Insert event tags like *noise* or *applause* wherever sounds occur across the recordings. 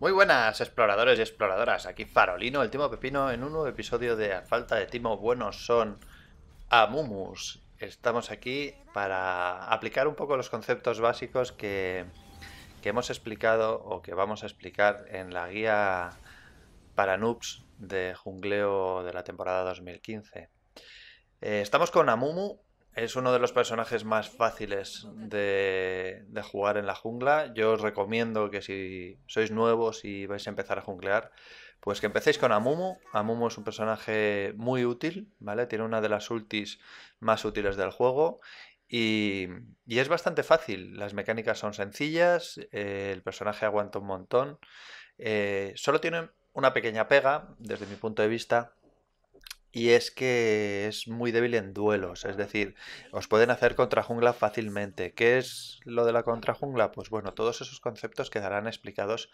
Muy buenas exploradores y exploradoras, aquí Farolino, el Timo Pepino, en un nuevo episodio de A Falta de Timo Buenos son Amumus. Estamos aquí para aplicar un poco los conceptos básicos que, hemos explicado o que vamos a explicar en la guía para noobs de jungleo de la temporada 2015. Eh, estamos con Amumu, es uno de los personajes más fáciles de, jugar en la jungla. Yo os recomiendo que si sois nuevos y vais a empezar a junglear, pues que empecéis con Amumu. Amumu es un personaje muy útil, ¿vale? Tiene una de las ultis más útiles del juego y, es bastante fácil. Las mecánicas son sencillas, eh, el personaje aguanta un montón. Eh, solo tiene una pequeña pega, desde mi punto de vista, y es que es muy débil en duelos, es decir, os pueden hacer contra jungla fácilmente. ¿Qué es lo de la contra jungla? Pues bueno, todos esos conceptos quedarán explicados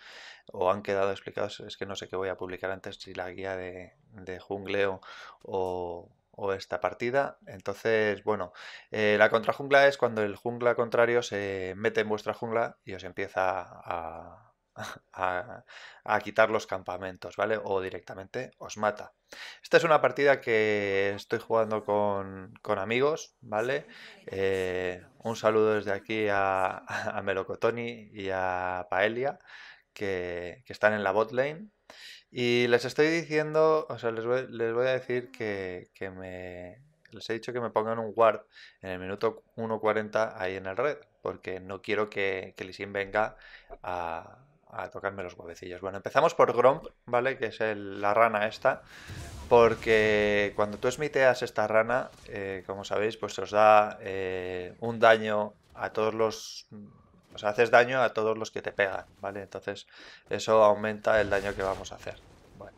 o han quedado explicados, es que no sé qué voy a publicar antes, si la guía de, de jungleo o, esta partida. Entonces, bueno, eh, la la jungla es cuando el jungla contrario se mete en vuestra jungla y os empieza a, a, quitar los campamentos, ¿vale? O directamente os mata. Esta es una partida que estoy jugando con, con amigos, ¿vale? Eh, un saludo desde aquí a, a Melocotoni y a Paelia, que, están en la bot lane. Y les estoy diciendo, o sea, les voy, a decir que, me, les he dicho que me pongan un guard en el minuto 1.40 ahí en el red, porque no quiero que, que Lisin venga a, a tocarme los huevecillos. Bueno, empezamos por Gromp, ¿vale? Que es la rana esta. Porque cuando tú smiteas esta rana, eh, como sabéis, pues os da eh, un daño a todos los... O sea, haces daño a todos los que te pegan, ¿vale? Entonces eso aumenta el daño que vamos a hacer. Bueno.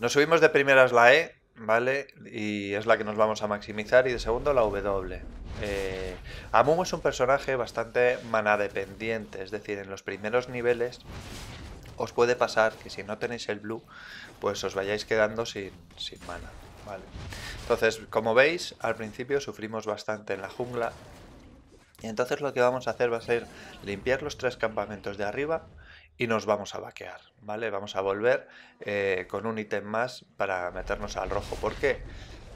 Nos subimos de primeras la E, ¿vale? Y es la que nos vamos a maximizar y de segundo la W. Eh, Amumu es un personaje bastante mana dependiente, es decir, en los primeros niveles os puede pasar que si no tenéis el blue, pues os vayáis quedando sin, sin mana. Vale. Entonces, como veis, al principio sufrimos bastante en la jungla. Y entonces lo que vamos a hacer va a ser limpiar los tres campamentos de arriba y nos vamos a vaquear, ¿vale? Vamos a volver eh, con un ítem más para meternos al rojo. ¿Por qué?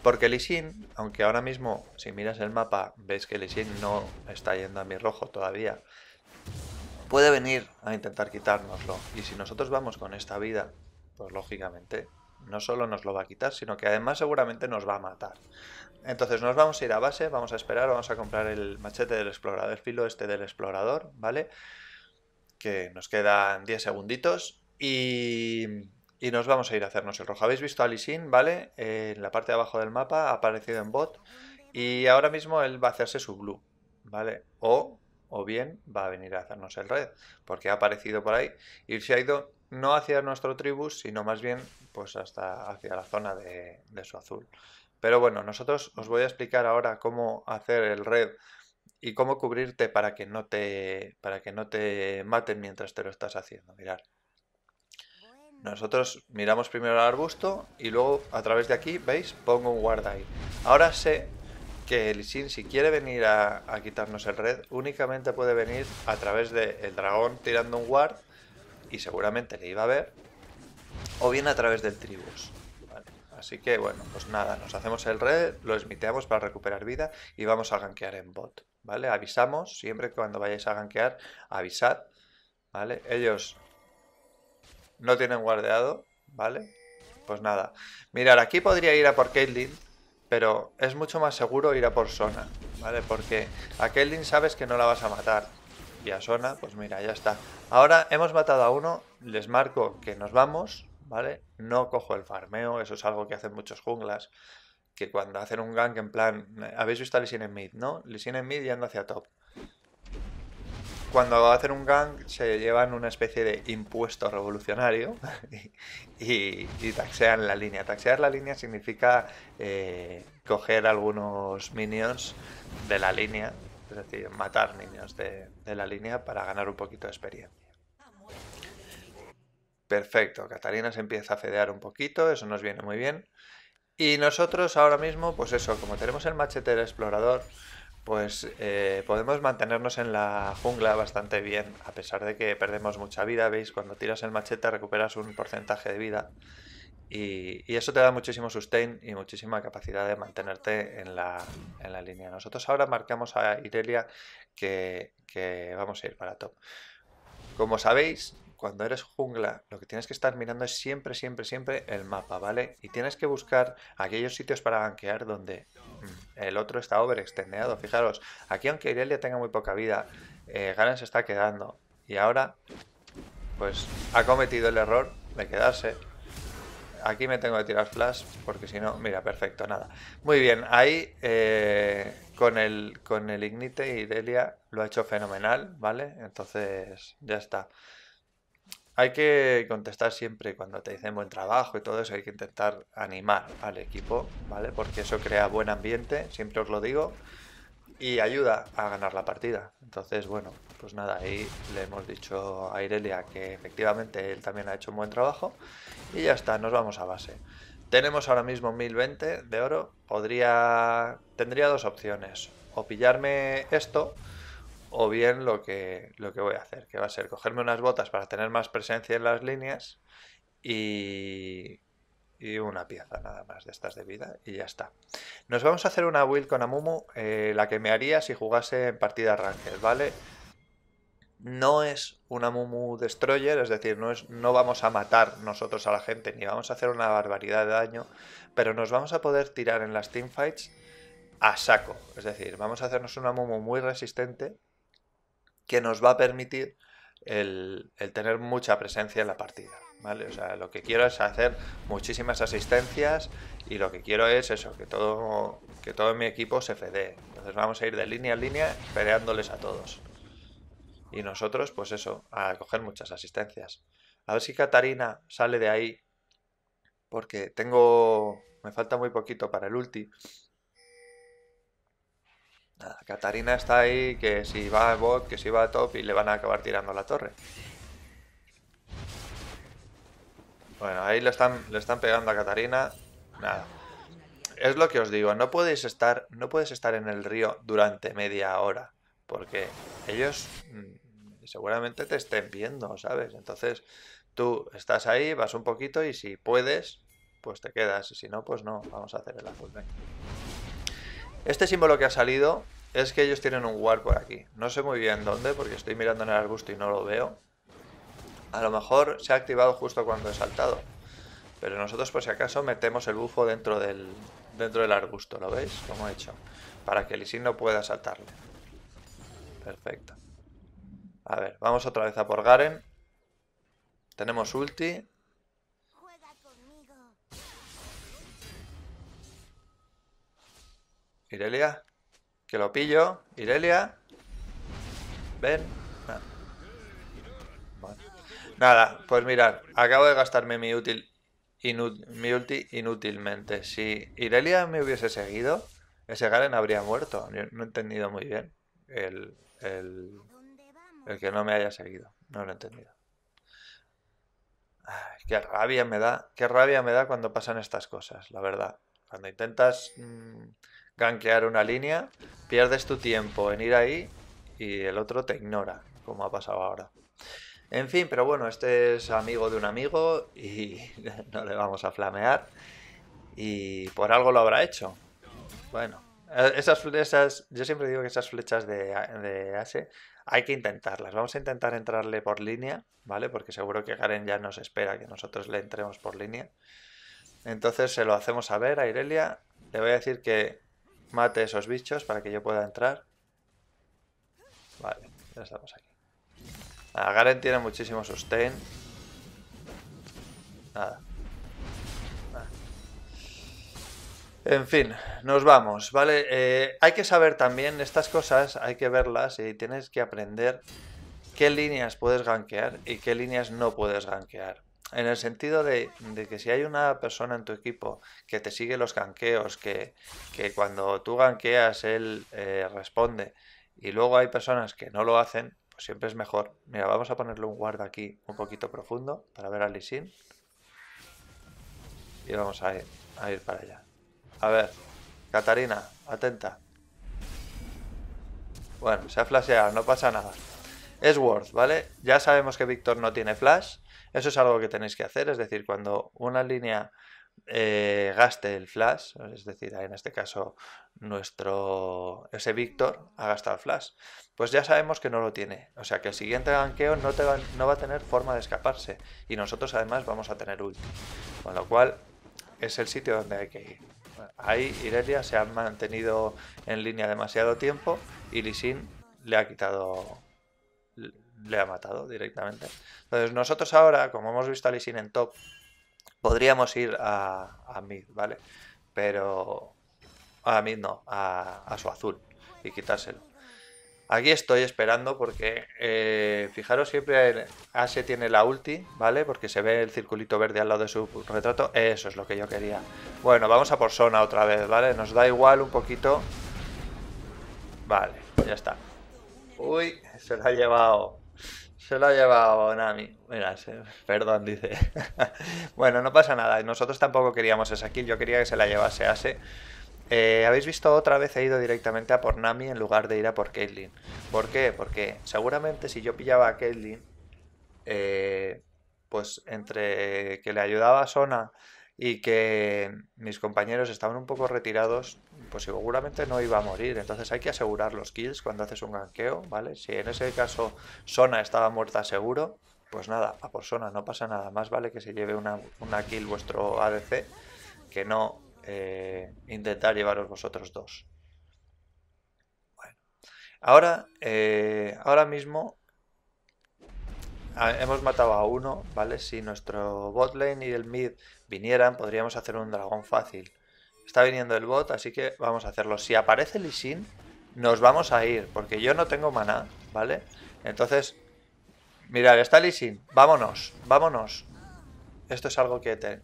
Porque Lishin, aunque ahora mismo si miras el mapa veis que Lishin no está yendo a mi rojo todavía, puede venir a intentar quitárnoslo. Y si nosotros vamos con esta vida, pues lógicamente no solo nos lo va a quitar, sino que además seguramente nos va a matar. Entonces nos vamos a ir a base, vamos a esperar, vamos a comprar el machete del explorador, el filo este del explorador, ¿vale? Que nos quedan 10 segunditos y y nos vamos a ir a hacernos el rojo. Habéis visto a Lisin ¿vale? en la parte de abajo del mapa ha aparecido en bot. Y ahora mismo él va a hacerse su blue, ¿vale? O, o bien va a venir a hacernos el red, porque ha aparecido por ahí. Y se ha ido no hacia nuestro tribus, sino más bien pues hasta hacia la zona de, su azul. Pero bueno, nosotros os voy a explicar ahora cómo hacer el red y cómo cubrirte para que no te, para que no te maten mientras te lo estás haciendo. Mirad. Nosotros miramos primero al arbusto y luego a través de aquí, ¿veis? Pongo un guarda ahí. Ahora sé que el Sin, si quiere venir a, quitarnos el red, únicamente puede venir a través del dragón tirando un guard y seguramente le iba a ver, o bien a través del tribus. Así que bueno, pues nada, nos hacemos el red, lo esmiteamos para recuperar vida y vamos a gankear en bot, ¿vale? Avisamos, siempre que cuando vayáis a gankear, avisad, ¿vale? Ellos no tienen guardeado, ¿vale? Pues nada. Mirar, aquí podría ir a por Caitlyn, pero es mucho más seguro ir a por Sona, ¿vale? Porque a Caitlyn sabes que no la vas a matar. Y a Sona, pues mira, ya está. Ahora hemos matado a uno, les marco que nos vamos, ¿vale? No cojo el farmeo, eso es algo que hacen muchos junglas que cuando hacen un gank en plan, eh, habéis visto a Lee Sin en mid, ¿no? Lee Sin en mid y anda hacia top cuando hacen un gang se llevan una especie de impuesto revolucionario *laughs* y, taxean la línea. Taxear la línea significa eh, coger algunos minions de la línea, es decir, matar minions de, la línea para ganar un poquito de experiencia. Perfecto, Catalina se empieza a fedear un poquito, eso nos viene muy bien. Y nosotros ahora mismo, pues eso, como tenemos el machetero explorador, pues eh, podemos mantenernos en la jungla bastante bien, a pesar de que perdemos mucha vida, veis, cuando tiras el machete recuperas un porcentaje de vida y, eso te da muchísimo sustain y muchísima capacidad de mantenerte en la, línea. Nosotros ahora marcamos a Irelia que, que vamos a ir para top. Como sabéis, cuando eres jungla, lo que tienes que estar mirando es siempre, siempre, siempre el mapa, ¿vale? Y tienes que buscar aquellos sitios para banquear donde el otro está overextendeado. Fijaros, aquí aunque Irelia tenga muy poca vida, eh, se está quedando. Y ahora, pues ha cometido el error de quedarse. Aquí me tengo que tirar flash, porque si no, mira, perfecto, nada. Muy bien, ahí eh, con, el, con el Ignite Irelia lo ha hecho fenomenal, ¿vale? Entonces, ya está hay que contestar siempre cuando te dicen buen trabajo y todo eso, hay que intentar animar al equipo, ¿vale? Porque eso crea buen ambiente, siempre os lo digo, y ayuda a ganar la partida. Entonces, bueno, pues nada, ahí le hemos dicho a Irelia que efectivamente él también ha hecho un buen trabajo y ya está, nos vamos a base. Tenemos ahora mismo 1020 de oro, podría tendría dos opciones, o pillarme esto o bien lo que, lo que voy a hacer, que va a ser cogerme unas botas para tener más presencia en las líneas y, y una pieza nada más de estas de vida y ya está. Nos vamos a hacer una build con Amumu, eh, la que me haría si jugase en partida Ranked, ¿vale? No es una Amumu Destroyer, es decir, no, es, no vamos a matar nosotros a la gente ni vamos a hacer una barbaridad de daño, pero nos vamos a poder tirar en las teamfights a saco. Es decir, vamos a hacernos una Amumu muy resistente que nos va a permitir el, tener mucha presencia en la partida. ¿Vale? O sea, lo que quiero es hacer muchísimas asistencias y lo que quiero es eso, que todo, que todo mi equipo se fede Entonces vamos a ir de línea a línea fedeándoles a todos. Y nosotros, pues eso, a coger muchas asistencias. A ver si Catarina sale de ahí, porque tengo... me falta muy poquito para el ulti. Catarina Katarina está ahí que si va a bot, que si va a top y le van a acabar tirando la torre. Bueno, ahí le están, le están pegando a Katarina. Nada. Es lo que os digo, no podéis estar, no puedes estar en el río durante media hora. Porque ellos mm, seguramente te estén viendo, ¿sabes? Entonces, tú estás ahí, vas un poquito y si puedes, pues te quedas. Y si no, pues no, vamos a hacer el azul. Este símbolo que ha salido es que ellos tienen un war por aquí. No sé muy bien dónde, porque estoy mirando en el arbusto y no lo veo. A lo mejor se ha activado justo cuando he saltado. Pero nosotros, por si acaso, metemos el bufo dentro del, dentro del arbusto. ¿Lo veis? Como he hecho. Para que el Isin pueda saltarle. Perfecto. A ver, vamos otra vez a por Garen. Tenemos ulti. Irelia. Que lo pillo. Irelia. Ven. Ah. Nada, pues mirar. Acabo de gastarme mi útil. mi ulti inútilmente. Si Irelia me hubiese seguido, ese Galen habría muerto. no he entendido muy bien el, el, el que no me haya seguido. No lo he entendido. qué rabia me da, qué rabia me da cuando pasan estas cosas, la verdad. Cuando intentas mm, ganquear una línea, pierdes tu tiempo en ir ahí y el otro te ignora, como ha pasado ahora. En fin, pero bueno, este es amigo de un amigo y *laughs* no le vamos a flamear. Y por algo lo habrá hecho. Bueno, eh, esas flechas, yo siempre digo que esas flechas de, de Ashe hay que intentarlas. Vamos a intentar entrarle por línea, ¿vale? Porque seguro que Karen ya nos espera que nosotros le entremos por línea. Entonces se lo hacemos saber a Irelia. Le voy a decir que Mate esos bichos para que yo pueda entrar. Vale, ya estamos aquí. Ah, Garen tiene muchísimo sustain. Nada. Ah. En fin, nos vamos, ¿vale? Eh, hay que saber también estas cosas, hay que verlas y tienes que aprender qué líneas puedes gankear y qué líneas no puedes gankear. En el sentido de, que si hay una persona en tu equipo que te sigue los ganqueos, que, cuando tú ganqueas él eh, responde, y luego hay personas que no lo hacen, pues siempre es mejor. Mira, vamos a ponerle un guarda aquí un poquito profundo para ver a Sin Y vamos a ir, a ir para allá. A ver, Catarina, atenta. Bueno, se ha flasheado, no pasa nada. Es worth, ¿vale? Ya sabemos que Víctor no tiene flash. Eso es algo que tenéis que hacer, es decir, cuando una línea eh, gaste el flash, es decir, en este caso nuestro ese Víctor ha gastado el flash, pues ya sabemos que no lo tiene. O sea que el siguiente ganqueo no, va, a tener forma de escaparse y nosotros además vamos a tener ulti. Con lo cual es el sitio donde hay que ir. Ahí Irelia se ha mantenido en línea demasiado tiempo y Lisin le ha quitado le ha matado directamente. Entonces nosotros ahora, como hemos visto a Lee en top, podríamos ir a, a mid, ¿vale? Pero a mid no, a, su azul y quitárselo. Aquí estoy esperando porque eh, fijaros siempre Ashe tiene la ulti, ¿vale? Porque se ve el circulito verde al lado de su retrato. Eso es lo que yo quería. Bueno, vamos a por Sona otra vez, ¿vale? Nos da igual un poquito. Vale, ya está. Uy, se la ha llevado. Se lo ha llevado Nami. Mira, perdón, dice. *laughs* bueno, no pasa nada. Nosotros tampoco queríamos esa kill. Yo quería que se la llevase Ase. Eh, Habéis visto otra vez he ido directamente a por Nami en lugar de ir a por Caitlyn. ¿Por qué? Porque seguramente si yo pillaba a Caitlyn, eh, pues entre que le ayudaba a Sona y que mis compañeros estaban un poco retirados, pues seguramente no iba a morir. Entonces hay que asegurar los kills cuando haces un ganqueo, ¿vale? Si en ese caso Sona estaba muerta seguro, pues nada, a por Sona, no pasa nada. Más vale que se lleve una, kill vuestro ADC que no eh, intentar llevaros vosotros dos. Bueno. Ahora, eh, ahora mismo ah, hemos matado a uno, ¿vale? Si nuestro botlane y el mid vinieran, podríamos hacer un dragón fácil. Está viniendo el bot, así que vamos a hacerlo. Si aparece Lee Sin, nos vamos a ir, porque yo no tengo maná, ¿vale? Entonces, mirad, está Lee Sin. Vámonos, vámonos. Esto es algo que te...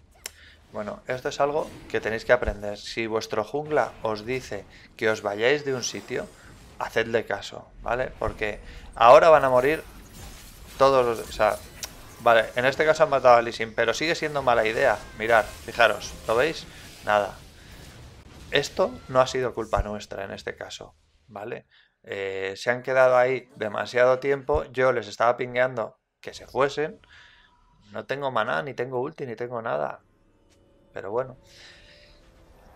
Bueno, esto es algo que tenéis que aprender. Si vuestro jungla os dice que os vayáis de un sitio, hacedle caso, ¿vale? Porque ahora van a morir todos los... O Vale, en este caso han matado a Lisin, pero sigue siendo mala idea. Mirad, fijaros, ¿lo veis? Nada. Esto no ha sido culpa nuestra en este caso, ¿vale? Eh, se han quedado ahí demasiado tiempo, yo les estaba pingueando que se fuesen. No tengo maná, ni tengo ulti, ni tengo nada. Pero bueno.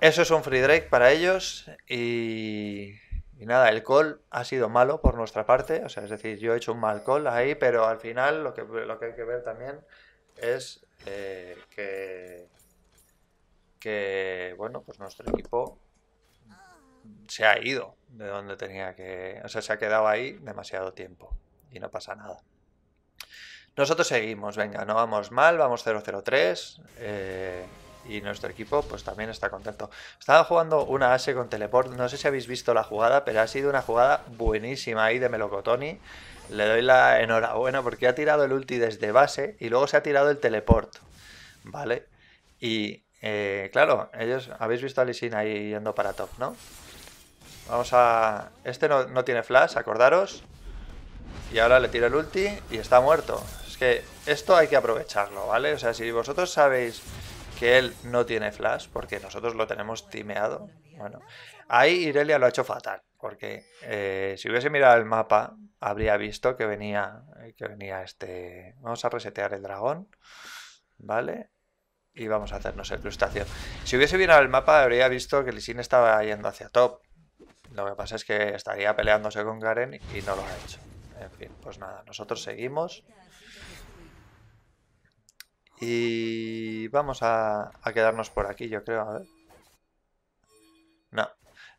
Eso es un free drake para ellos y... Y nada, el call ha sido malo por nuestra parte, o sea, es decir, yo he hecho un mal call ahí, pero al final lo que, lo que hay que ver también es eh, que, que, bueno, pues nuestro equipo se ha ido de donde tenía que, o sea, se ha quedado ahí demasiado tiempo y no pasa nada. Nosotros seguimos, venga, no vamos mal, vamos 003. Eh, y nuestro equipo pues también está contento. Estaba jugando una Ase con Teleport, no sé si habéis visto la jugada, pero ha sido una jugada buenísima ahí de Melocotoni. Le doy la enhorabuena porque ha tirado el ulti desde base y luego se ha tirado el Teleport, ¿vale? Y eh, claro, ellos habéis visto a Lisina ahí yendo para top, ¿no? Vamos a... Este no, no tiene flash, acordaros. Y ahora le tiro el ulti y está muerto. Es que esto hay que aprovecharlo, ¿vale? O sea, si vosotros sabéis que él no tiene flash porque nosotros lo tenemos timeado. Bueno, ahí Irelia lo ha hecho fatal porque eh, si hubiese mirado el mapa habría visto que venía eh, que venía este. Vamos a resetear el dragón, vale, y vamos a hacernos el Si hubiese mirado el mapa habría visto que Lisin estaba yendo hacia top. Lo que pasa es que estaría peleándose con Garen y no lo ha hecho. En fin, pues nada, nosotros seguimos. Y vamos a, quedarnos por aquí, yo creo. A ver. No.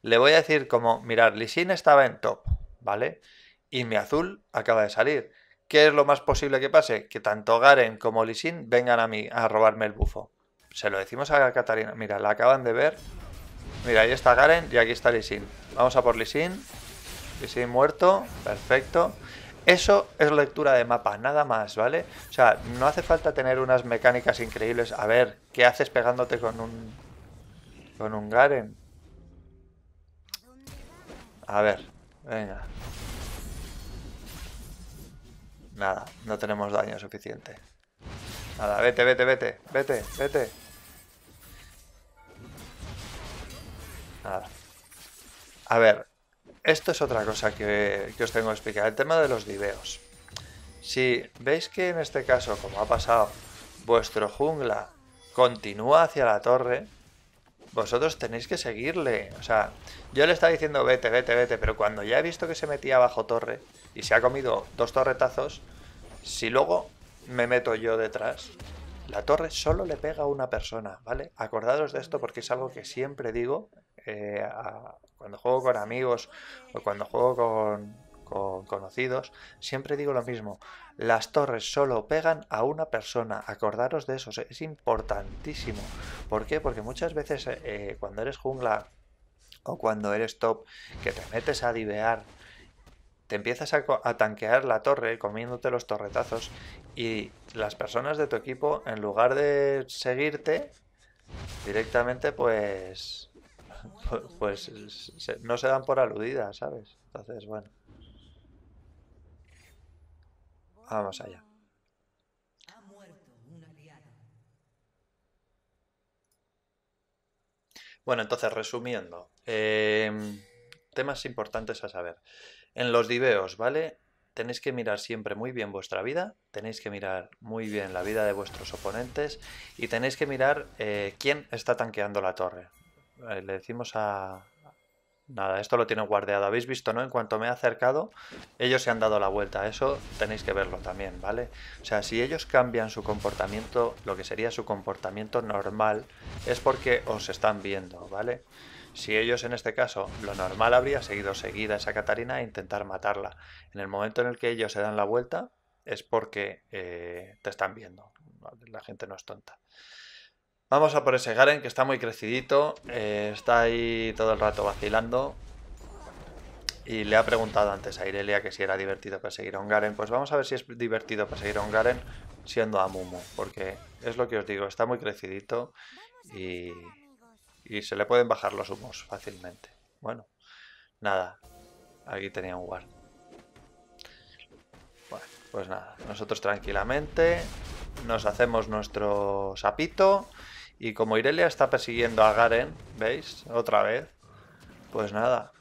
Le voy a decir como, mirar, Sin estaba en top, ¿vale? Y mi azul acaba de salir. ¿Qué es lo más posible que pase? Que tanto Garen como Lisin vengan a mí a robarme el bufo. Se lo decimos a Katarina. Mira, la acaban de ver. Mira, ahí está Garen y aquí está Lisin. Vamos a por Lisin. Lisin muerto. Perfecto. Eso es lectura de mapa, nada más, ¿vale? O sea, no hace falta tener unas mecánicas increíbles. A ver, ¿qué haces pegándote con un... con un Garen? A ver, venga. Nada, no tenemos daño suficiente. Nada, vete, vete, vete, vete, vete. Nada. A ver, esto es otra cosa que, os tengo que explicar, el tema de los diveos. Si veis que en este caso, como ha pasado, vuestro jungla continúa hacia la torre, vosotros tenéis que seguirle. O sea, yo le estaba diciendo vete, vete, vete, pero cuando ya he visto que se metía bajo torre y se ha comido dos torretazos, si luego me meto yo detrás, la torre solo le pega a una persona, ¿vale? Acordaos de esto porque es algo que siempre digo eh, cuando juego con amigos o cuando juego con, conocidos, siempre digo lo mismo. Las torres solo pegan a una persona. Acordaros de eso, es importantísimo. ¿Por qué? Porque muchas veces eh, cuando eres jungla o cuando eres top, que te metes a divear, te empiezas a tanquear la torre comiéndote los torretazos y las personas de tu equipo, en lugar de seguirte, directamente pues pues no se dan por aludidas, ¿sabes? Entonces, bueno. Vamos allá. Bueno, entonces, resumiendo, em, temas importantes a saber. En los diveos, ¿vale? Tenéis que mirar siempre muy bien vuestra vida, tenéis que mirar muy bien la vida de vuestros oponentes y tenéis que mirar eh, quién está tanqueando la torre, eh, le decimos a... Nada, esto lo tienen guardado. Habéis visto, ¿no? En cuanto me he acercado, ellos se han dado la vuelta. Eso tenéis que verlo también, ¿vale? O sea, si ellos cambian su comportamiento, lo que sería su comportamiento normal, es porque os están viendo, ¿vale? Si ellos en este caso, lo normal habría seguido seguida esa Catarina e intentar matarla. En el momento en el que ellos se dan la vuelta, es porque eh, te están viendo. La gente no es tonta. Vamos a por ese Garen que está muy crecidito. Eh, está ahí todo el rato vacilando. Y le ha preguntado antes a Irelia que si era divertido perseguir a un Garen. Pues vamos a ver si es divertido perseguir a un Garen siendo a Mumu. Porque es lo que os digo, está muy crecidito y, y se le pueden bajar los humos fácilmente. Bueno, nada. Aquí tenía un guard. Bueno, pues nada. Nosotros tranquilamente nos hacemos nuestro sapito y como Irelia está persiguiendo a Garen, ¿veis? Otra vez. Pues nada,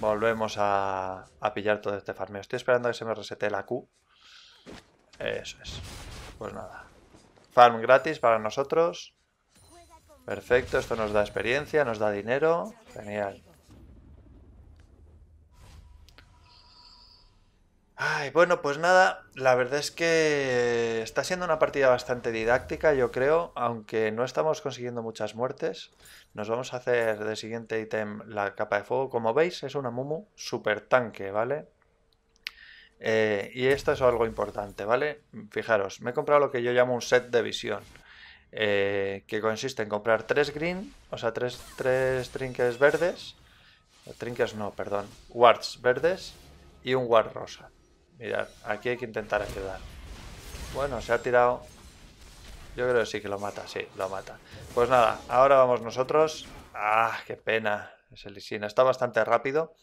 volvemos a, a pillar todo este farmeo. Estoy esperando a que se me resete la Q. Eso es. Pues nada. Farm gratis para nosotros. Perfecto, esto nos da experiencia, nos da dinero. Genial. bueno, pues nada, la verdad es que está siendo una partida bastante didáctica, yo creo, aunque no estamos consiguiendo muchas muertes. Nos vamos a hacer de siguiente ítem la capa de fuego. Como veis, es una Mumu super tanque, ¿vale? Eh, y esto es algo importante, ¿vale? Fijaros, me he comprado lo que yo llamo un set de visión. Eh, que consiste en comprar tres green, o sea, tres, tres trinques verdes. Trinques no, perdón. Wards verdes y un ward rosa. Mirad, aquí hay que intentar ayudar. Bueno, se ha tirado. Yo creo que sí que lo mata, sí, lo mata. Pues nada, ahora vamos nosotros. ¡Ah, qué pena! Ese Sin está bastante rápido.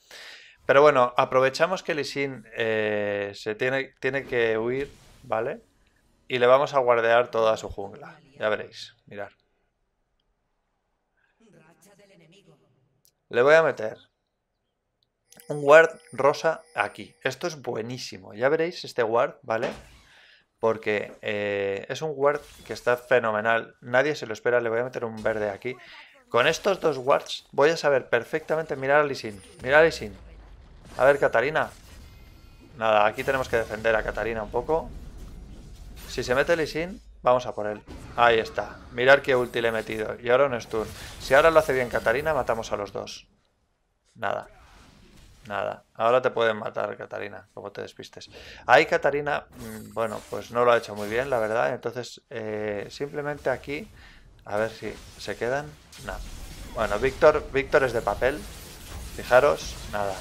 Pero bueno, aprovechamos que elisin eh, se tiene, tiene que huir, ¿vale? Y le vamos a guardear toda su jungla. Ya veréis, mirar. Le voy a meter un ward rosa aquí. Esto es buenísimo. Ya veréis este ward, ¿vale? Porque eh, es un ward que está fenomenal. Nadie se lo espera. Le voy a meter un verde aquí. Con estos dos wards voy a saber perfectamente mirar a Lisin. Mirar a Lisin. A ver, Catarina. Nada, aquí tenemos que defender a Catarina un poco. Si se mete Lisin, vamos a por él. Ahí está. Mirar qué ulti le he metido. Y ahora un stun. Si ahora lo hace bien Catarina, matamos a los dos. Nada. Nada, ahora te pueden matar, Catarina, como te despistes. Ahí Catarina, mm, bueno, pues no lo ha hecho muy bien, la verdad. Entonces, eh, simplemente aquí, a ver si se quedan. Nada. Bueno, Víctor, Víctor es de papel. Fijaros, nada.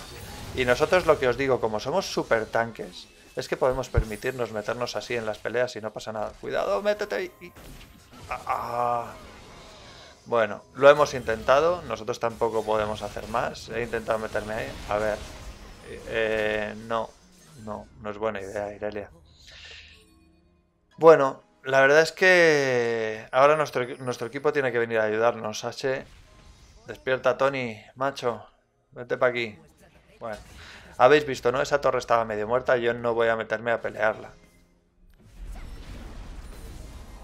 Y nosotros lo que os digo, como somos super tanques, es que podemos permitirnos meternos así en las peleas y no pasa nada. Cuidado, métete y... ah. ah. Bueno, lo hemos intentado, nosotros tampoco podemos hacer más. He intentado meterme ahí. A ver, eh, no, no, no es buena idea, Irelia. Bueno, la verdad es que ahora nuestro, nuestro equipo tiene que venir a ayudarnos, H. Despierta, Tony, macho, vete para aquí. Bueno, habéis visto, ¿no? Esa torre estaba medio muerta, yo no voy a meterme a pelearla.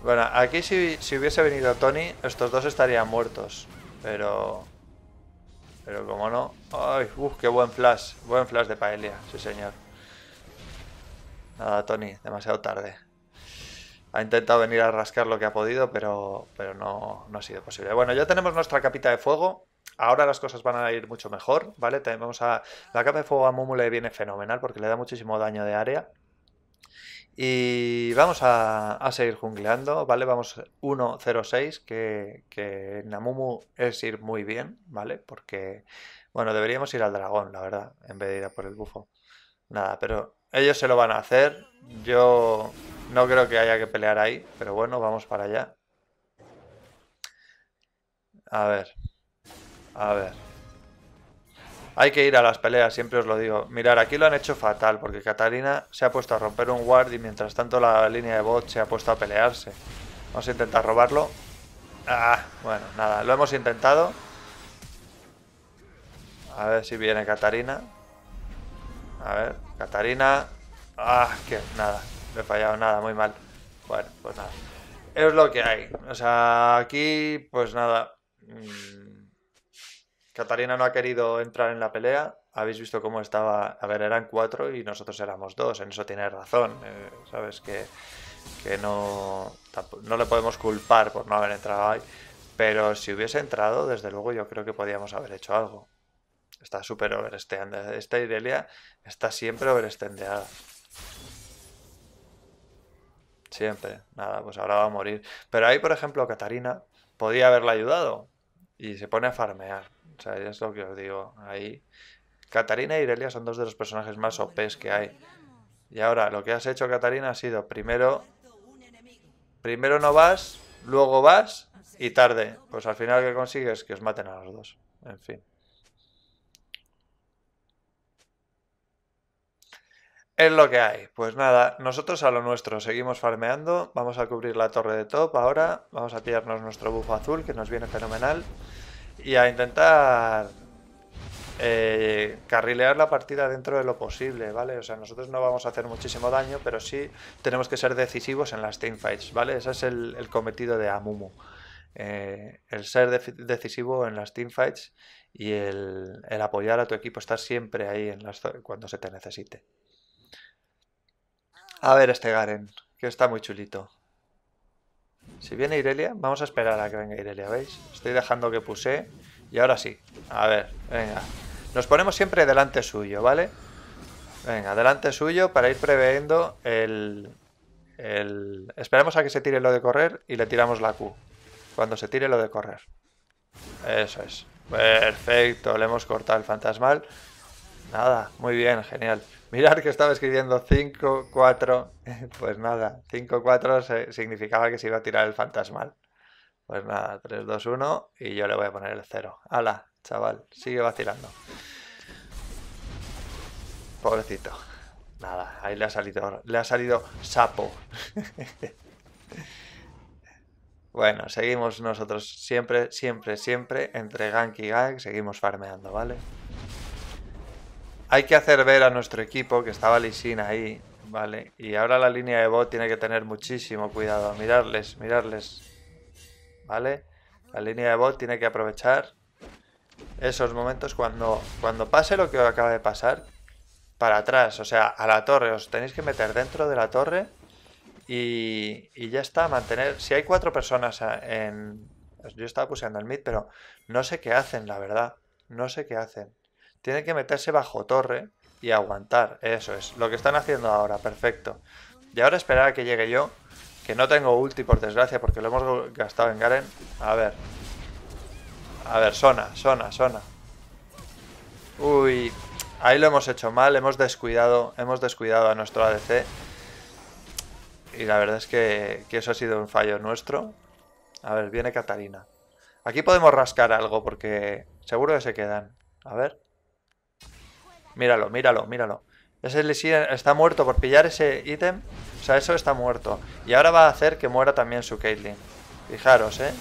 Bueno, aquí si, hubiese venido Tony, estos dos estarían muertos. Pero... Pero como no... ¡Ay! ¡Uf! Uh, ¡Qué buen flash! Buen flash de Paelia, sí señor. Nada, Tony, demasiado tarde. Ha intentado venir a rascar lo que ha podido, pero, pero no, no ha sido posible. Bueno, ya tenemos nuestra capita de fuego. Ahora las cosas van a ir mucho mejor, ¿vale? Tenemos a... La capa de fuego a Mumu le viene fenomenal porque le da muchísimo daño de área. Y vamos a, seguir jungleando, ¿vale? Vamos 1-0-6, que, que Namumu es ir muy bien, ¿vale? Porque, bueno, deberíamos ir al dragón, la verdad, en vez de ir por el bufo. Nada, pero ellos se lo van a hacer. Yo no creo que haya que pelear ahí, pero bueno, vamos para allá. A ver. A ver. Hay que ir a las peleas, siempre os lo digo. Mirar, aquí lo han hecho fatal, porque Catalina se ha puesto a romper un guard y mientras tanto la línea de bot se ha puesto a pelearse. Vamos a intentar robarlo. Ah, bueno, nada, lo hemos intentado. A ver si viene Catarina. A ver, Catarina. Ah, que nada, le he fallado, nada, muy mal. Bueno, pues nada. Es lo que hay. O sea, aquí, pues nada. Mm, Catalina no ha querido entrar en la pelea. Habéis visto cómo estaba. A ver, eran cuatro y nosotros éramos dos. En eso tiene razón. Eh, Sabes que, no, no le podemos culpar por no haber entrado ahí. Pero si hubiese entrado, desde luego yo creo que podíamos haber hecho algo. Está súper overesteada. Esta Irelia está siempre overestendeada. Siempre. Nada, pues ahora va a morir. Pero ahí, por ejemplo, Catarina podía haberla ayudado. Y se pone a farmear. O sea, es lo que os digo. Ahí. Catarina y Irelia son dos de los personajes más OPs que hay. Y ahora, lo que has hecho, Catarina, ha sido primero. Primero no vas, luego vas y tarde. Pues al final, que consigues? Que os maten a los dos. En fin. Es lo que hay. Pues nada, nosotros a lo nuestro, seguimos farmeando, vamos a cubrir la torre de top ahora, vamos a pillarnos nuestro bufo azul que nos viene fenomenal y a intentar eh, carrilear la partida dentro de lo posible, ¿vale? O sea, nosotros no vamos a hacer muchísimo daño, pero sí tenemos que ser decisivos en las teamfights, ¿vale? Ese es el, cometido de Amumu. Eh, el ser decisivo en las teamfights y el, apoyar a tu equipo, estar siempre ahí cuando se te necesite. A ver este Garen, que está muy chulito. Si viene Irelia, vamos a esperar a que venga Irelia, ¿veis? Estoy dejando que puse. Y ahora sí. A ver, venga. Nos ponemos siempre delante suyo, ¿vale? Venga, delante suyo para ir previendo el... el... Esperamos a que se tire lo de correr y le tiramos la Q. Cuando se tire lo de correr. Eso es. Perfecto, le hemos cortado el fantasmal. Nada, muy bien, genial. Mirad que estaba escribiendo 5, 4. *laughs* Pues nada, 5, 4 significaba que se iba a tirar el fantasmal. Pues nada, 3, 2, 1 y yo le voy a poner el 0. ¡Hala, chaval! Sigue vacilando. Pobrecito. Nada, ahí le ha salido, le ha salido sapo. *laughs* bueno, seguimos nosotros siempre, siempre, siempre entre gank y gank, seguimos farmeando, ¿vale? Hay que hacer ver a nuestro equipo que estaba Lisin ahí, ¿vale? Y ahora la línea de bot tiene que tener muchísimo cuidado. Mirarles, mirarles. ¿Vale? La línea de bot tiene que aprovechar esos momentos cuando, cuando pase lo que acaba de pasar. Para atrás, o sea, a la torre. Os tenéis que meter dentro de la torre y, y ya está. Mantener... Si hay cuatro personas en... Yo estaba puseando el mid, pero no sé qué hacen, la verdad. No sé qué hacen. Tienen que meterse bajo torre y aguantar. Eso es. Lo que están haciendo ahora. Perfecto. Y ahora esperar a que llegue yo. Que no tengo ulti, por desgracia, porque lo hemos gastado en Garen. A ver. A ver, zona, zona, zona. Uy. Ahí lo hemos hecho mal. Hemos descuidado, hemos descuidado a nuestro ADC. Y la verdad es que, que eso ha sido un fallo nuestro. A ver, viene Catarina. Aquí podemos rascar algo porque seguro que se quedan. A ver. Míralo, míralo, míralo. Ese Lysir está muerto por pillar ese ítem. O sea, eso está muerto. Y ahora va a hacer que muera también su Caitlyn. Fijaros, ¿eh?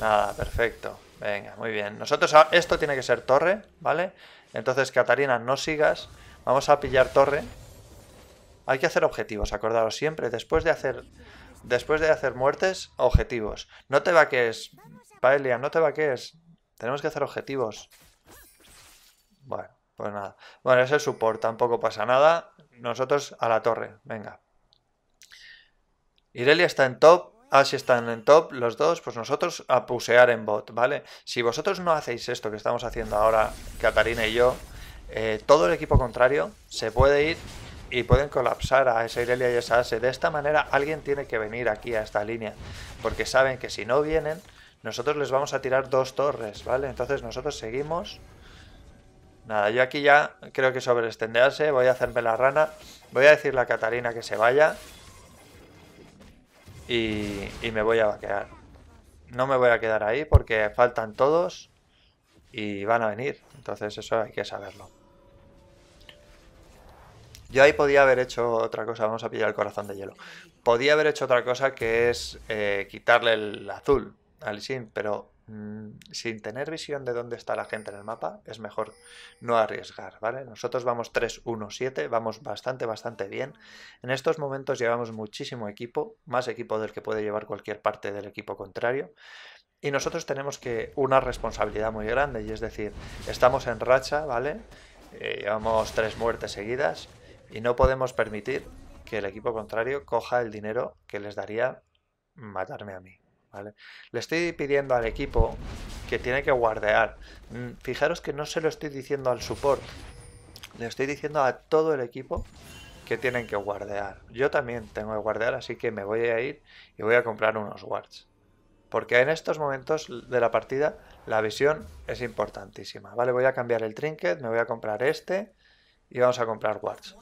Nada, perfecto. Venga, muy bien. Nosotros, esto tiene que ser torre, ¿vale? Entonces, Catarina, no sigas. Vamos a pillar torre. Hay que hacer objetivos, acordaros siempre. Después de hacer, después de hacer muertes, objetivos. No te vaques, Paelia, no te vaques. Tenemos que hacer objetivos. Bueno. Pues nada. Bueno, ese el support, tampoco pasa nada. Nosotros a la torre, venga. Irelia está en top, Ashe está en top, los dos, pues nosotros a pusear en bot, ¿vale? Si vosotros no hacéis esto que estamos haciendo ahora, Katarina y yo, eh, todo el equipo contrario se puede ir y pueden colapsar a esa Irelia y esa Ashe De esta manera alguien tiene que venir aquí a esta línea, porque saben que si no vienen, nosotros les vamos a tirar dos torres, ¿vale? Entonces nosotros seguimos Nada, yo aquí ya creo que sobre extenderse, Voy a hacerme la rana. Voy a decirle a Catarina que se vaya. Y, y me voy a vaquear. No me voy a quedar ahí porque faltan todos y van a venir. Entonces eso hay que saberlo. Yo ahí podía haber hecho otra cosa, vamos a pillar el corazón de hielo. Podía haber hecho otra cosa que es eh, quitarle el azul al Sin, pero Mm, sin tener visión de dónde está la gente en el mapa, es mejor no arriesgar, ¿vale? Nosotros vamos 3-1-7, vamos bastante, bastante bien. En estos momentos llevamos muchísimo equipo, más equipo del que puede llevar cualquier parte del equipo contrario. Y nosotros tenemos que una responsabilidad muy grande, y es decir, estamos en racha, ¿vale? Eh, llevamos tres muertes seguidas y no podemos permitir que el equipo contrario coja el dinero que les daría matarme a mí. Le estoy pidiendo al equipo que tiene que guardear. Mm, fijaros que no se lo estoy diciendo al support. Le estoy diciendo a todo el equipo que tienen que guardear. Yo también tengo que guardear, así que me voy a ir y voy a comprar unos wards. Porque en estos momentos de la partida la visión es importantísima. Vale, voy a cambiar el trinket, me voy a comprar este y vamos a comprar wards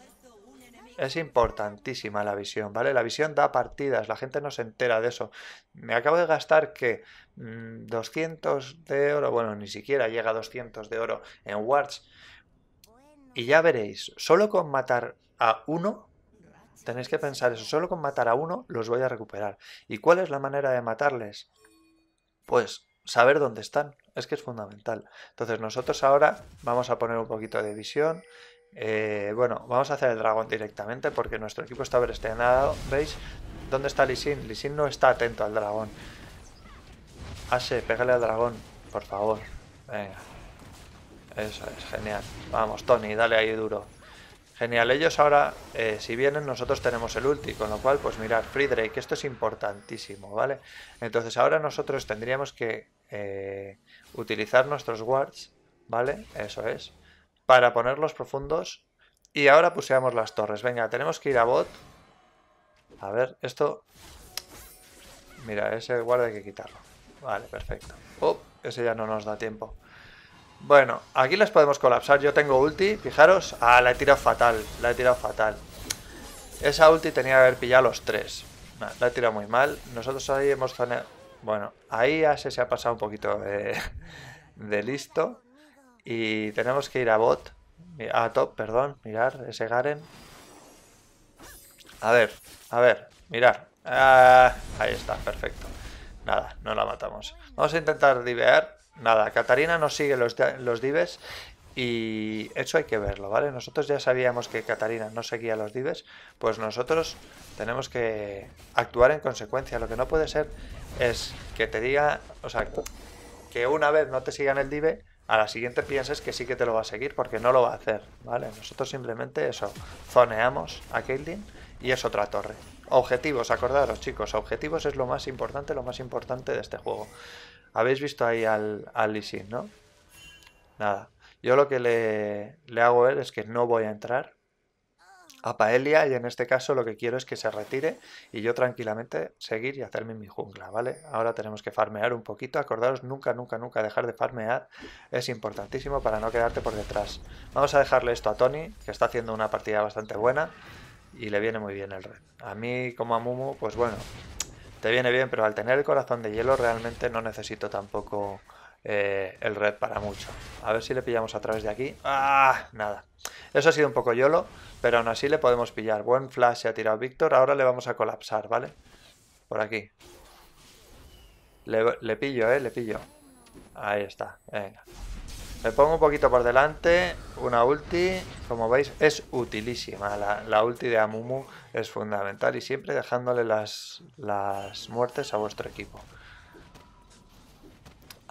es importantísima la visión, ¿vale? La visión da partidas, la gente no se entera de eso. Me acabo de gastar que 200 mm, de oro, bueno, ni siquiera llega a 200 de oro en Wards. Y ya veréis, solo con matar a uno, tenéis que pensar eso, solo con matar a uno los voy a recuperar. ¿Y cuál es la manera de matarles? Pues saber dónde están, es que es fundamental. Entonces nosotros ahora vamos a poner un poquito de visión eh, bueno, vamos a hacer el dragón directamente porque nuestro equipo está estrenado ¿Veis? ¿Dónde está Lisin? Lisin no está atento al dragón. Ase, pégale al dragón, por favor. Venga. Eso es, genial. Vamos, Tony, dale ahí duro. Genial, ellos ahora, eh, si vienen, nosotros tenemos el ulti, con lo cual, pues mirar, Friedrich, esto es importantísimo, ¿vale? Entonces ahora nosotros tendríamos que eh, utilizar nuestros wards, ¿vale? Eso es, para ponerlos profundos. Y ahora puseamos las torres. Venga, tenemos que ir a bot. A ver, esto... Mira, ese guarda hay que quitarlo. Vale, perfecto. Oh, ese ya no nos da tiempo. Bueno, aquí las podemos colapsar. Yo tengo ulti, fijaros. Ah, la he tirado fatal, la he tirado fatal. Esa ulti tenía que haber pillado los tres. la he tirado muy mal. Nosotros ahí hemos Bueno, ahí ya se ha pasado un poquito de, *laughs* de listo. Y tenemos que ir a bot. A top, perdón. Mirar, ese Garen. A ver, a ver, mirar. Ah, ahí está, perfecto. Nada, no la matamos. Vamos a intentar divear. Nada, Katarina no sigue los, los dives y eso hay que verlo, ¿vale? Nosotros ya sabíamos que Katarina no seguía los dives, pues nosotros tenemos que actuar en consecuencia. Lo que no puede ser es que te diga, o sea, que una vez no te sigan el dive a la siguiente pienses que sí que te lo va a seguir porque no lo va a hacer, ¿vale? Nosotros simplemente eso, zoneamos a Caitlyn y es otra torre. Objetivos, acordaros chicos, objetivos es lo más importante, lo más importante de este juego. Habéis visto ahí al, al ¿no? Nada, yo lo que le, le hago a él es que no voy a entrar a Paelia y en este caso lo que quiero es que se retire y yo tranquilamente seguir y hacerme mi jungla, ¿vale? Ahora tenemos que farmear un poquito, acordaros nunca, nunca, nunca dejar de farmear, es importantísimo para no quedarte por detrás. Vamos a dejarle esto a Tony, que está haciendo una partida bastante buena y le viene muy bien el red. A mí como a Mumu, pues bueno, te viene bien, pero al tener el corazón de hielo realmente no necesito tampoco... Eh, el red para mucho. A ver si le pillamos a través de aquí. ¡Ah! Nada. Eso ha sido un poco YOLO. Pero aún así le podemos pillar. Buen flash se ha tirado Víctor. Ahora le vamos a colapsar, ¿vale? Por aquí. Le, pillo, ¿eh? Le pillo. Ahí está. Venga. Me pongo un poquito por delante, una ulti, como veis es utilísima, la, ulti de Amumu es fundamental y siempre dejándole las, las muertes a vuestro equipo.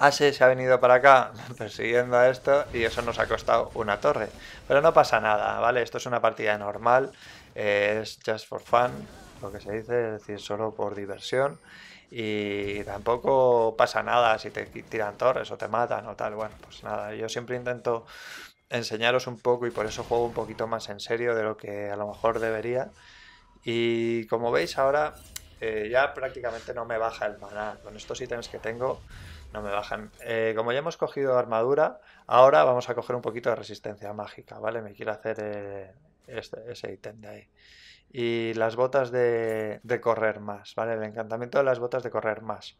Ase se ha venido para acá *laughs* persiguiendo a esto y eso nos ha costado una torre. Pero no pasa nada, ¿vale? Esto es una partida normal, eh, es just for fun, lo que se dice, es decir, solo por diversión. Y tampoco pasa nada si te tiran torres o te matan o tal. Bueno, pues nada, yo siempre intento enseñaros un poco y por eso juego un poquito más en serio de lo que a lo mejor debería. Y como veis ahora eh, ya prácticamente no me baja el maná. Con estos ítems que tengo no me bajan. Eh, como ya hemos cogido armadura, ahora vamos a coger un poquito de resistencia mágica, ¿vale? Me quiero hacer eh, este, ese ítem de ahí. Y las botas de, correr más, ¿vale? El encantamiento de las botas de correr más.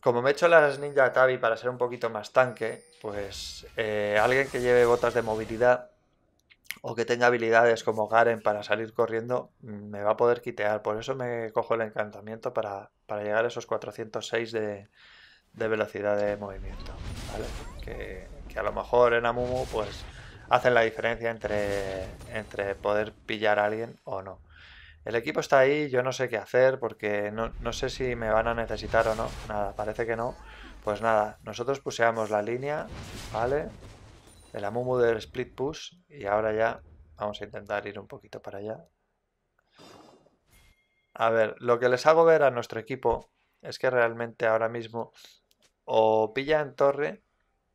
Como me he hecho las Ninja Tabi para ser un poquito más tanque, pues eh, alguien que lleve botas de movilidad o que tenga habilidades como Garen para salir corriendo, mm, me va a poder quitear. Por eso me cojo el encantamiento para llegar a esos 406 de, de velocidad de movimiento, Que, a lo mejor en Amumu pues hacen la diferencia entre, entre poder pillar a alguien o no. El equipo está ahí, yo no sé qué hacer porque no, no, sé si me van a necesitar o no. Nada, parece que no. Pues nada, nosotros puseamos la línea, ¿vale? El Amumu del split push y ahora ya vamos a intentar ir un poquito para allá. A ver, lo que les hago ver a nuestro equipo es que realmente ahora mismo o pilla en torre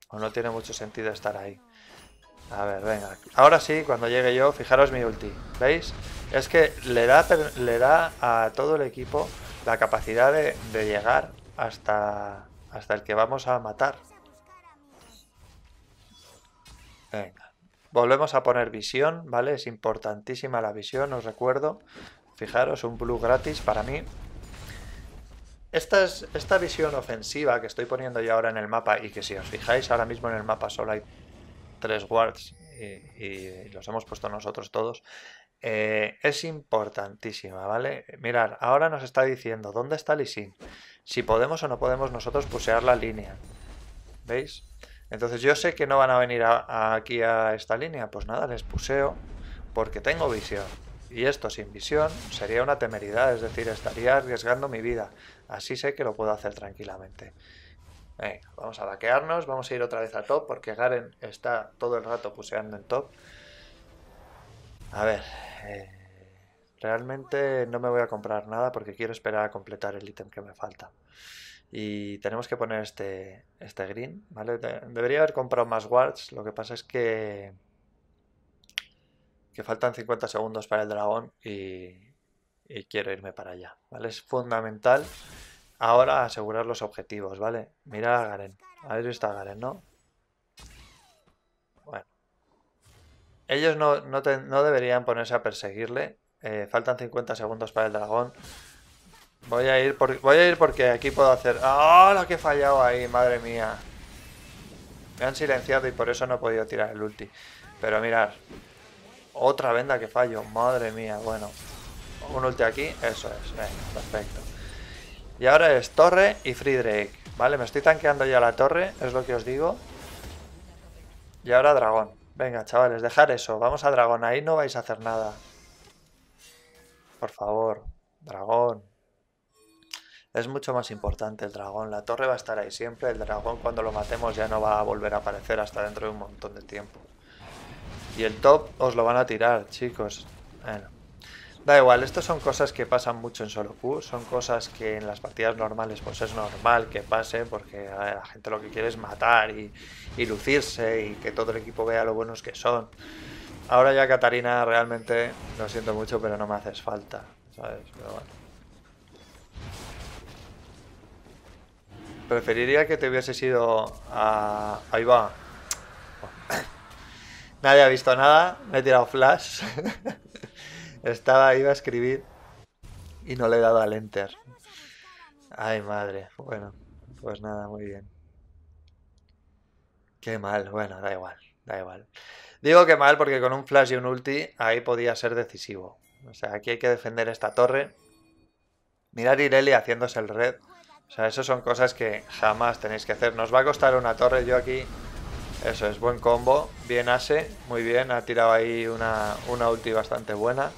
o no tiene mucho sentido estar ahí. A ver, venga. Ahora sí, cuando llegue yo, fijaros mi ulti. ¿Veis? Es que le da, le da a todo el equipo la capacidad de, llegar hasta, hasta el que vamos a matar. Venga. Volvemos a poner visión, ¿vale? Es importantísima la visión, os recuerdo. Fijaros, un blue gratis para mí esta, visión ofensiva que estoy poniendo yo ahora en el mapa y que si os fijáis ahora mismo en el mapa solo hay tres wards y, los hemos puesto nosotros todos, eh, es importantísima, ¿vale? Mirar, ahora nos está diciendo dónde está Lisin, si podemos o no podemos nosotros pusear la línea, ¿veis? Entonces yo sé que no van a venir aquí a esta línea, pues nada, les puseo porque tengo visión. Y esto sin visión sería una temeridad, es decir, estaría arriesgando mi vida. Así sé que lo puedo hacer tranquilamente. vamos a vaquearnos, vamos a ir otra vez a top porque Garen está todo el rato puseando en top. A ver, eh, realmente no me voy a comprar nada porque quiero esperar a completar el ítem que me falta. Y tenemos que poner este, este green, ¿vale? debería haber comprado más wards, lo que pasa es que, que faltan 50 segundos para el dragón y, y quiero irme para allá, ¿vale? Es fundamental ahora asegurar los objetivos, ¿vale? Mira a Garen, a ver si está Garen, ¿no? Bueno. Ellos no, no, deberían ponerse a perseguirle, eh, faltan 50 segundos para el dragón. Voy a ir, por, voy a ir porque aquí puedo hacer... ¡Ah, ¡Oh, lo que he fallado ahí! ¡Madre mía! Me han silenciado y por eso no he podido tirar el ulti. Pero mirar, otra venda que fallo. Madre mía, bueno un ulti aquí, eso es, venga, perfecto. Y ahora es torre y free drake, ¿vale? Me estoy tanqueando ya la torre, es lo que os digo. Y ahora dragón. Venga, chavales, dejar eso, vamos a dragón, ahí no vais a hacer nada. Por favor, dragón. Es mucho más importante el dragón, la torre va a estar ahí siempre, el dragón cuando lo matemos ya no va a volver a aparecer hasta dentro de un montón de tiempo. Y el top os lo van a tirar, chicos. Bueno, Da igual, estas son cosas que pasan mucho en solo Q. son cosas que en las partidas normales pues es normal que pase porque a la gente lo que quiere es matar y, lucirse y que todo el equipo vea lo buenos que son. Ahora ya Katarina realmente lo siento mucho pero no me haces falta, ¿sabes? Pero bueno. Preferiría que te hubieses ido a... Ahí va. *coughs* Nadie ha visto nada, me he tirado flash. *laughs* Estaba, iba a escribir y no le he dado al enter. Ay, madre. Bueno, pues nada, muy bien. Qué mal. Bueno, da igual, da igual. Digo que mal porque con un flash y un ulti ahí podía ser decisivo. O sea, aquí hay que defender esta torre. Mirar Ireli haciéndose el red. O sea, eso son cosas que jamás tenéis que hacer. Nos va a costar una torre. Yo aquí... Eso es, buen combo. Bien hace, Muy bien. Ha tirado ahí una, una ulti bastante buena.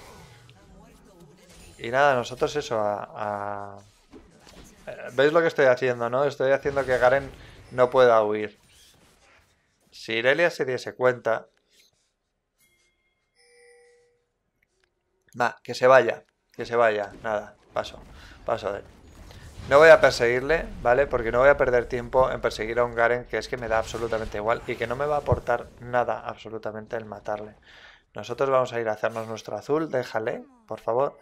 Y nada, nosotros eso, a, ¿Veis lo que estoy haciendo, no? Estoy haciendo que Garen no pueda huir. Si Irelia se diese cuenta... Va, que se vaya. Que se vaya. Nada, paso. Paso de él. No voy a perseguirle, ¿vale? Porque no voy a perder tiempo en perseguir a un Garen que es que me da absolutamente igual y que no me va a aportar nada absolutamente el matarle. Nosotros vamos a ir a hacernos nuestro azul, déjale, por favor.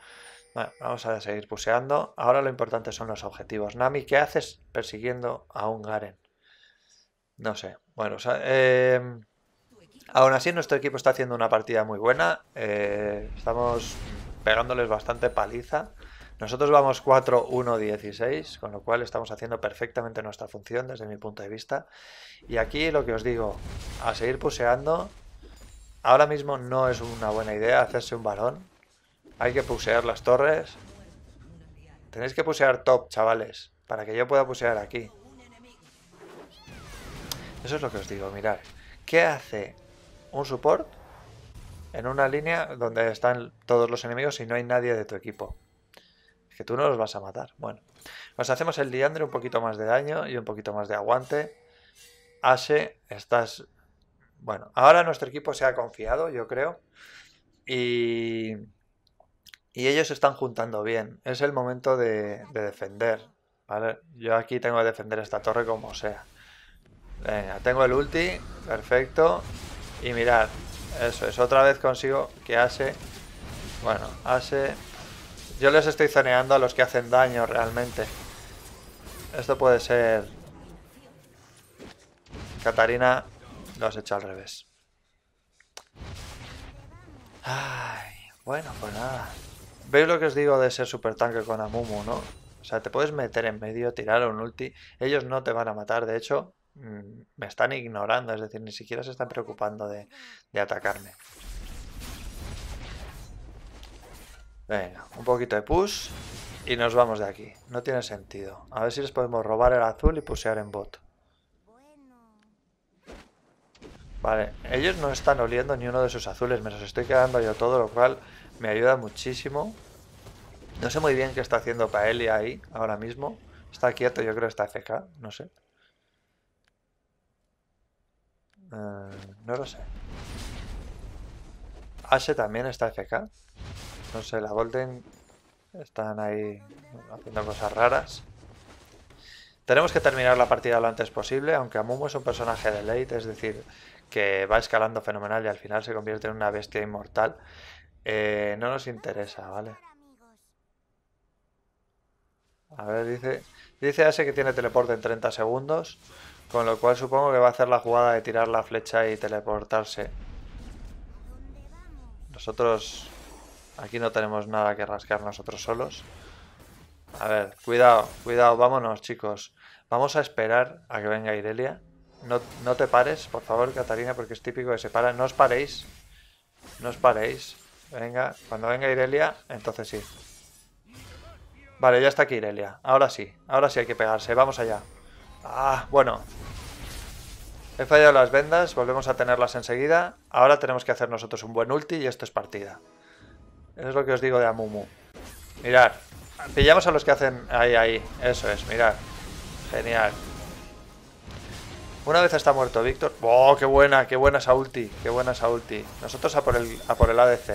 Bueno, vamos a seguir puseando. Ahora lo importante son los objetivos. Nami, ¿qué haces persiguiendo a un Garen? No sé. Bueno, em, aún así nuestro equipo está haciendo una partida muy buena. Eh, estamos pegándoles bastante paliza. Nosotros vamos 4-1-16, con lo cual estamos haciendo perfectamente nuestra función desde mi punto de vista. Y aquí lo que os digo, a seguir puseando. Ahora mismo no es una buena idea hacerse un varón. Hay que pusear las torres. Tenéis que pusear top, chavales. Para que yo pueda pusear aquí. Eso es lo que os digo, mirad. ¿Qué hace un support en una línea donde están todos los enemigos y no hay nadie de tu equipo? Es que tú no los vas a matar. Bueno, nos hacemos el liandre un poquito más de daño y un poquito más de aguante. Ashe, estás... Bueno, ahora nuestro equipo se ha confiado, yo creo. Y y ellos se están juntando bien. Es el momento de, defender. Yo aquí tengo que defender esta torre como sea. Venga, tengo el ulti. Perfecto. Y mirad. Eso es. Otra vez consigo que hace. Bueno, hace. Yo les estoy zoneando a los que hacen daño realmente. Esto puede ser... Catarina, lo has hecho al revés. Ay, bueno, pues nada. Veis lo que os digo de ser super tanque con Amumu, ¿no? O sea, te puedes meter en medio, tirar un ulti. Ellos no te van a matar. De hecho, mm, me están ignorando. Es decir, ni siquiera se están preocupando de, de atacarme. Venga, un poquito de push y nos vamos de aquí. No tiene sentido. A ver si les podemos robar el azul y pusear en bot. Vale, ellos no están oliendo ni uno de sus azules. Me los estoy quedando yo todo, lo cual me ayuda muchísimo. No sé muy bien qué está haciendo Paeli ahí ahora mismo. Está quieto, yo creo que está FK, no sé. Eh, no lo sé. Ashe también está FK. No sé, la Golden están ahí haciendo cosas raras. Tenemos que terminar la partida lo antes posible, aunque Amumu es un personaje de late, es decir, que va escalando fenomenal y al final se convierte en una bestia inmortal eh, no nos interesa, ¿vale? A ver, dice... Dice hace que tiene teleporte en 30 segundos. Con lo cual supongo que va a hacer la jugada de tirar la flecha y teleportarse. Nosotros... Aquí no tenemos nada que rascar nosotros solos. A ver, cuidado, cuidado, vámonos chicos. Vamos a esperar a que venga Irelia. No, te pares, por favor, Catalina, porque es típico que se para. No os paréis. No os paréis. Venga, cuando venga Irelia, entonces sí. Vale, ya está aquí Irelia. Ahora sí, ahora sí hay que pegarse. Vamos allá. Ah, bueno. He fallado las vendas, volvemos a tenerlas enseguida. Ahora tenemos que hacer nosotros un buen ulti y esto es partida. es lo que os digo de Amumu. Mirad. Pillamos a los que hacen... Ahí, ahí. Eso es, mirad. Genial. Una vez está muerto Víctor... ¡Oh, qué buena! ¡Qué buena esa ulti! ¡Qué buena esa ulti! Nosotros a por a por el ADC.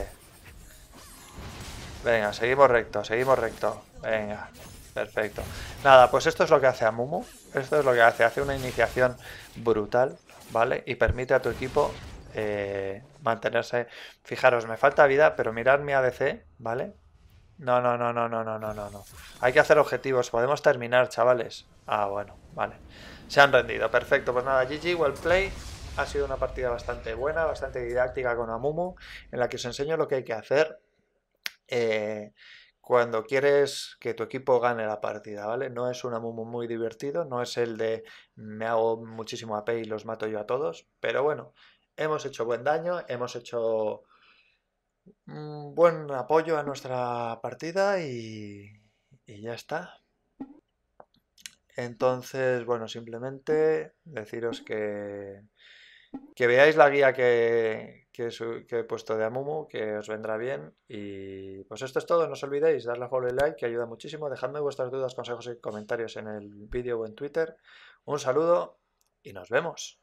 Venga, seguimos recto, seguimos recto. Venga, perfecto. Nada, pues esto es lo que hace Amumu. Esto es lo que hace. Hace una iniciación brutal, ¿vale? Y permite a tu equipo eh, mantenerse... Fijaros, me falta vida, pero mirad mi ADC, ¿vale? No, no, no, no, no, no, no, no. Hay que hacer objetivos. Podemos terminar, chavales. Ah, bueno, vale. Se han rendido. Perfecto. Pues nada, GG, well play. Ha sido una partida bastante buena, bastante didáctica con Amumu, en la que os enseño lo que hay que hacer eh, cuando quieres que tu equipo gane la partida, ¿vale? No es un Amumu muy divertido, no es el de me hago muchísimo AP y los mato yo a todos, pero bueno, hemos hecho buen daño, hemos hecho un mm, buen apoyo a nuestra partida y, y ya está. Entonces, bueno, simplemente deciros que, que veáis la guía que, que, he puesto de Amumu, que os vendrá bien. Y pues esto es todo, no os olvidéis, darle a follow y like, que ayuda muchísimo. Dejadme vuestras dudas, consejos y comentarios en el vídeo o en Twitter. Un saludo y nos vemos.